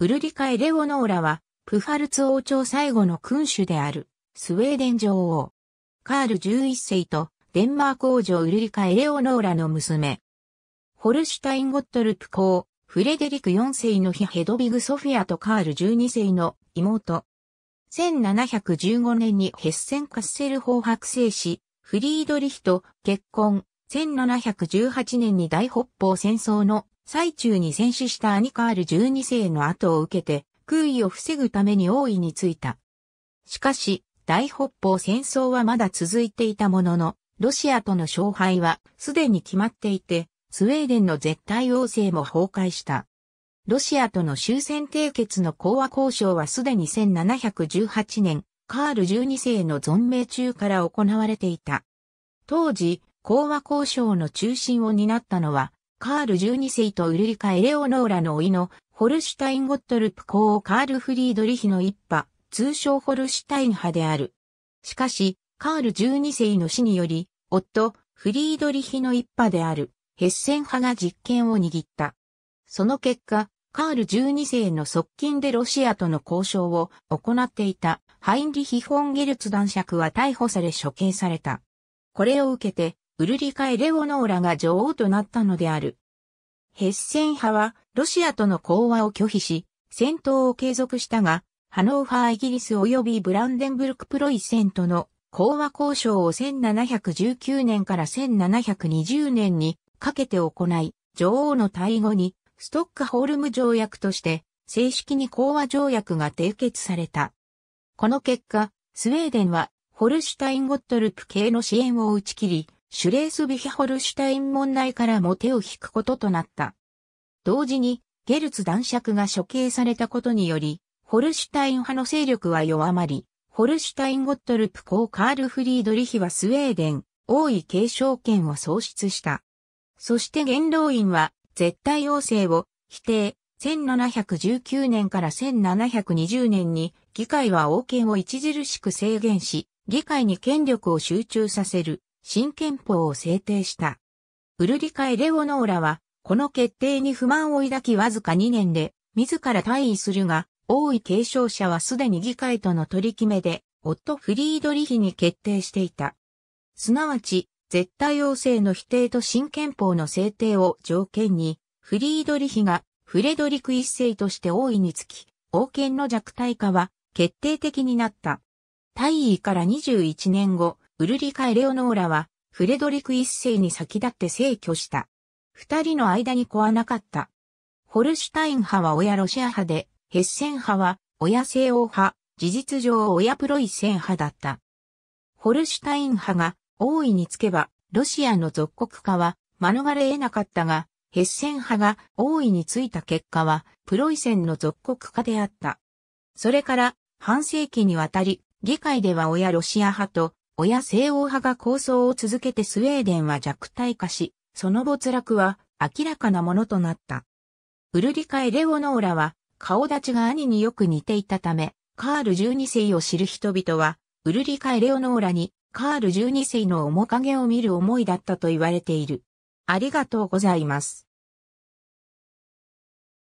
ウルリカ・エレオノーラは、プファルツ王朝最後の君主である、スウェーデン女王。カール11世と、デンマーク王女ウルリカ・エレオノーラの娘。ホルシュタイン・ゴットルプ公、フレデリク4世の日ヘドビグ・ソフィアとカール12世の妹。1715年にヘッセン・カッセル法白生し、フリードリヒと結婚。1718年に大北方戦争の最中に戦死したアニカール12世の後を受けて、空位を防ぐために王位についた。しかし、大北方戦争はまだ続いていたものの、ロシアとの勝敗はすでに決まっていて、スウェーデンの絶対王政も崩壊した。ロシアとの終戦締結の講和交渉はすでに1718年、カール12世の存命中から行われていた。当時、講和交渉の中心を担ったのは、カール12世とウルリカ・エレオノーラの甥のホルシュタイン・ゴットルプ公カール・フリードリヒの一派、通称ホルシュタイン派である。しかし、カール12世の死により、夫、フリードリヒの一派である、ヘッセン派が実権を握った。その結果、カール12世の側近でロシアとの交渉を行っていたハインリヒ・フォンゲルツ男爵は逮捕され処刑された。これを受けて、ウルリカ・エレオノーラが女王となったのである。ヘッセン派はロシアとの講和を拒否し、戦闘を継続したが、ハノーファーイギリス及びブランデンブルクプロイセンとの講和交渉を1719年から1720年にかけて行い、女王の退位後にストックホルム条約として正式に講和条約が締結された。この結果、スウェーデンはホルシュタインゴットルプ系の支援を打ち切り、シュレースビヒホルシュタイン問題からも手を引くこととなった。同時に、ゲルツ男爵が処刑されたことにより、ホルシュタイン派の勢力は弱まり、ホルシュタイン・ゴットルプ公カール・フリードリヒはスウェーデン、王位継承権を喪失した。そして元老院は、絶対王政を否定、1719年から1720年に議会は王権を著しく制限し、議会に権力を集中させる新憲法を制定した。ウルリカ・エレオノーラは、この決定に不満を抱きわずか2年で、自ら退位するが、王位継承者はすでに議会との取り決めで、夫フリードリヒに決定していた。すなわち、絶対王政の否定と新憲法の制定を条件に、フリードリヒがフレドリク一世として王位につき、王権の弱体化は決定的になった。退位から21年後、ウルリカ・エレオノーラは、フレドリク一世に先立って逝去した。二人の間に子はなかった。ホルシュタイン派は親ロシア派で、ヘッセン派は親西欧派、事実上親プロイセン派だった。ホルシュタイン派が大いにつけば、ロシアの属国化は免れ得なかったが、ヘッセン派が大いについた結果は、プロイセンの属国化であった。それから、半世紀にわたり、議会では親ロシア派と親西欧派が構想を続けてスウェーデンは弱体化し、その没落は明らかなものとなった。ウルリカ・エレオノーラは顔立ちが兄によく似ていたため、カール12世を知る人々は、ウルリカ・エレオノーラにカール12世の面影を見る思いだったと言われている。ありがとうございます。